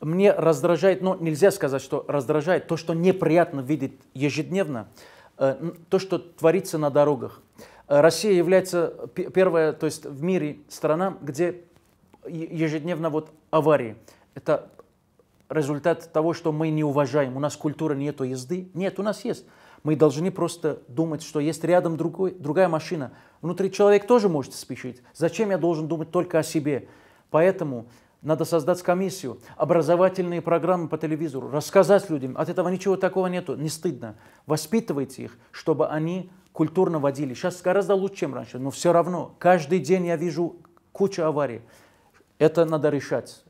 мне раздражает, но ну, нельзя сказать, что раздражает, то, что неприятно видеть ежедневно, э, то, что творится на дорогах. Э, Россия является первая, то есть в мире страна, где ежедневно вот аварии. Это результат того, что мы не уважаем. У нас культура нету езды. Нет, у нас есть. Мы должны просто думать, что есть рядом другой, другая машина. Внутри человек тоже может спешить. Зачем я должен думать только о себе? Поэтому надо создать комиссию, образовательные программы по телевизору, рассказать людям. От этого ничего такого нету, не стыдно. Воспитывайте их, чтобы они культурно водили. Сейчас гораздо лучше, чем раньше, но все равно каждый день я вижу кучу аварий. Это надо решать.